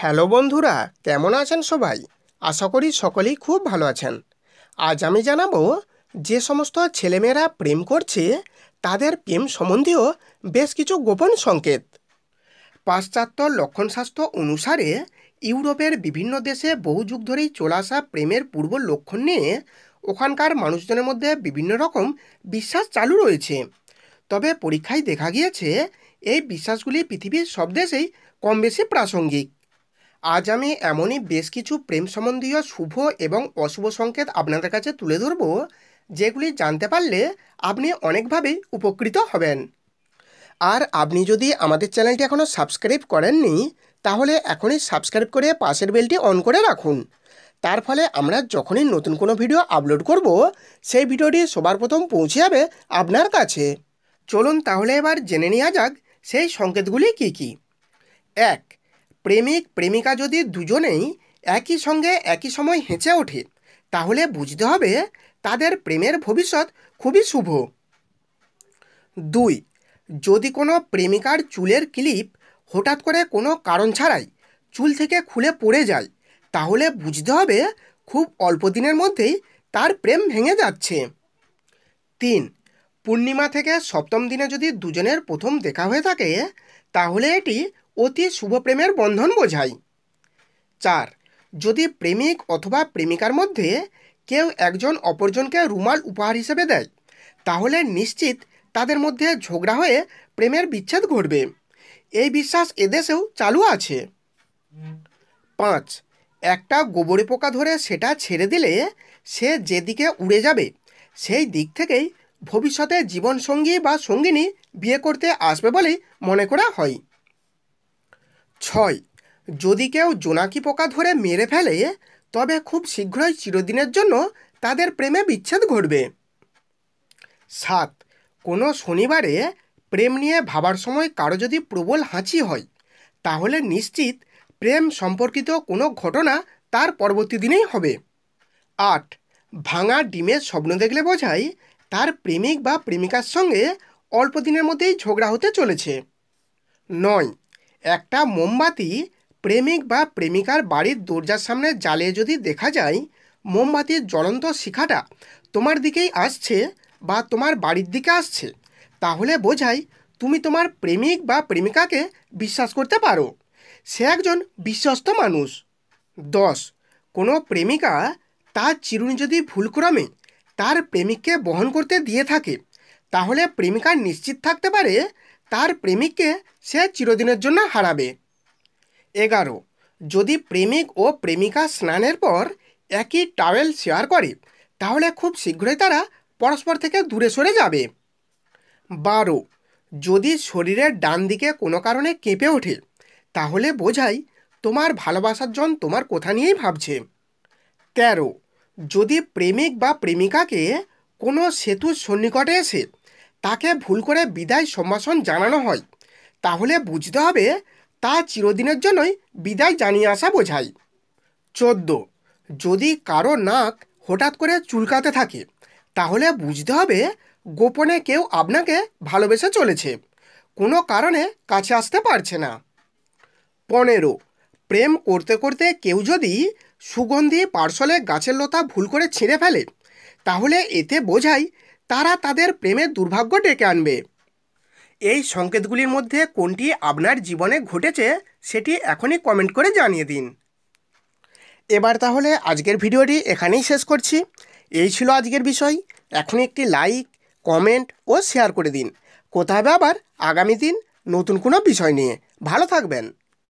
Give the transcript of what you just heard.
hello বন্ধুরা কেমন আছেন সবাই আশা করি সকলেই খুব ভালো আছেন আজ আমি জানাবো যে সমস্ত ছেলেমেয়েরা প্রেম করছে তাদের প্রেম সম্বন্ধীয় বেশ কিছু গোপন সংকেত পাশ্চাত্য লক্ষণশাস্ত্র অনুসারে ইউরোপের বিভিন্ন দেশে বহু যুগ ধরেই চলে আসা প্রেমের পূর্ব লক্ষণ নিয়ে ওখানকার মানুষজনের মধ্যে বিভিন্ন রকম বিশ্বাস চালু রয়েছে তবে পরীক্ষায় দেখা গিয়েছে এই বিশ্বাসগুলি পৃথিবীর সব দেশেই কম বেশি প্রাসঙ্গিক আজ আমি এমনই বেশ কিছু প্রেম সম্বন্ধীয় শুভ এবং অশুভ সংকেত আপনাদের কাছে তুলে ধরব যেগুলি জানতে পারলে আপনি অনেকভাবেই উপকৃত হবেন আর আপনি যদি আমাদের চ্যানেলটি এখনও সাবস্ক্রাইব করেননি তাহলে এখনই সাবস্ক্রাইব করে পাশের বেলটি অন করে রাখুন তার ফলে আমরা যখনই নতুন কোনো ভিডিও আপলোড করব সেই ভিডিওটি সবার প্রথম পৌঁছে যাবে আপনার কাছে চলুন তাহলে এবার জেনে নেওয়া যাক সেই সংকেতগুলি কি কি এক প্রেমিক প্রেমিকা যদি দুজনেই একই সঙ্গে একই সময় হেঁচে ওঠে তাহলে বুঝতে হবে তাদের প্রেমের ভবিষ্যৎ খুবই শুভ দুই যদি কোনো প্রেমিকার চুলের ক্লিপ হঠাৎ করে কোনো কারণ ছাড়াই চুল থেকে খুলে পড়ে যায় তাহলে বুঝতে হবে খুব অল্প দিনের মধ্যেই তার প্রেম ভেঙে যাচ্ছে তিন পূর্ণিমা থেকে সপ্তম দিনে যদি দুজনের প্রথম দেখা হয়ে থাকে তাহলে এটি অতি শুভপ্রেমের বন্ধন বোঝায় চার যদি প্রেমিক অথবা প্রেমিকার মধ্যে কেউ একজন অপরজনকে রুমাল উপহার হিসেবে দেয় তাহলে নিশ্চিত তাদের মধ্যে ঝগড়া হয়ে প্রেমের বিচ্ছেদ ঘটবে এই বিশ্বাস এদেশেও চালু আছে পাঁচ একটা গোবরে পোকা ধরে সেটা ছেড়ে দিলে সে যেদিকে উড়ে যাবে সেই দিক থেকেই ভবিষ্যতে জীবনসঙ্গী বা সঙ্গিনী বিয়ে করতে আসবে বলেই মনে করা হয় ছয় যদি কেউ জোনাকি পোকা ধরে মেরে ফেলে তবে খুব শীঘ্রই চিরদিনের জন্য তাদের প্রেমে বিচ্ছেদ ঘটবে সাত কোনো শনিবারে প্রেম নিয়ে ভাবার সময় কারো যদি প্রবল হাঁচি হয় তাহলে নিশ্চিত প্রেম সম্পর্কিত কোনো ঘটনা তার পরবর্তী দিনেই হবে আট ভাঙা ডিমের স্বপ্ন দেখলে বোঝায় তার প্রেমিক বা প্রেমিকার সঙ্গে অল্প দিনের মধ্যেই ঝগড়া হতে চলেছে নয় একটা মোমবাতি প্রেমিক বা প্রেমিকার বাড়ির দরজার সামনে জ্বালিয়ে যদি দেখা যায় মোমবাতির জ্বলন্ত শিখাটা তোমার দিকেই আসছে বা তোমার বাড়ির দিকে আসছে তাহলে বোঝায় তুমি তোমার প্রেমিক বা প্রেমিকাকে বিশ্বাস করতে পারো সে একজন বিশ্বস্ত মানুষ দশ কোনো প্রেমিকা তার চিরুনি যদি ভুলক্রমে তার প্রেমিককে বহন করতে দিয়ে থাকে তাহলে প্রেমিকা নিশ্চিত থাকতে পারে তার প্রেমিককে সে চিরদিনের জন্য হারাবে এগারো যদি প্রেমিক ও প্রেমিকা স্নানের পর একই টাওয়েল শেয়ার করে তাহলে খুব শীঘ্রই তারা পরস্পর থেকে দূরে সরে যাবে বারো যদি শরীরের ডান দিকে কোনো কারণে কেঁপে ওঠে তাহলে বোঝাই তোমার ভালোবাসার জন তোমার কথা নিয়েই ভাবছে তেরো যদি প্রেমিক বা প্রেমিকাকে কোনো সেতুর সন্নিকটে এসে তাকে ভুল করে বিদায় সম্ভাষণ জানানো হয় তাহলে বুঝতে হবে তা চিরদিনের জন্যই বিদায় জানিয়ে আসা বোঝায় চোদ্দ যদি কারো নাক হঠাৎ করে চুলকাতে থাকে তাহলে বুঝতে হবে গোপনে কেউ আপনাকে ভালোবেসে চলেছে কোনো কারণে কাছে আসতে পারছে না পনেরো প্রেম করতে করতে কেউ যদি সুগন্ধি পার্সলে গাছের লতা ভুল করে ছিঁড়ে ফেলে তাহলে এতে বোঝায় তারা তাদের প্রেমের দুর্ভাগ্য ডেকে আনবে এই সংকেতগুলির মধ্যে কোনটি আপনার জীবনে ঘটেছে সেটি এখনই কমেন্ট করে জানিয়ে দিন এবার তাহলে আজকের ভিডিওটি এখানেই শেষ করছি এই ছিল আজকের বিষয় এখন একটি লাইক কমেন্ট ও শেয়ার করে দিন কোথায় হবে আবার আগামী দিন নতুন কোনো বিষয় নিয়ে ভালো থাকবেন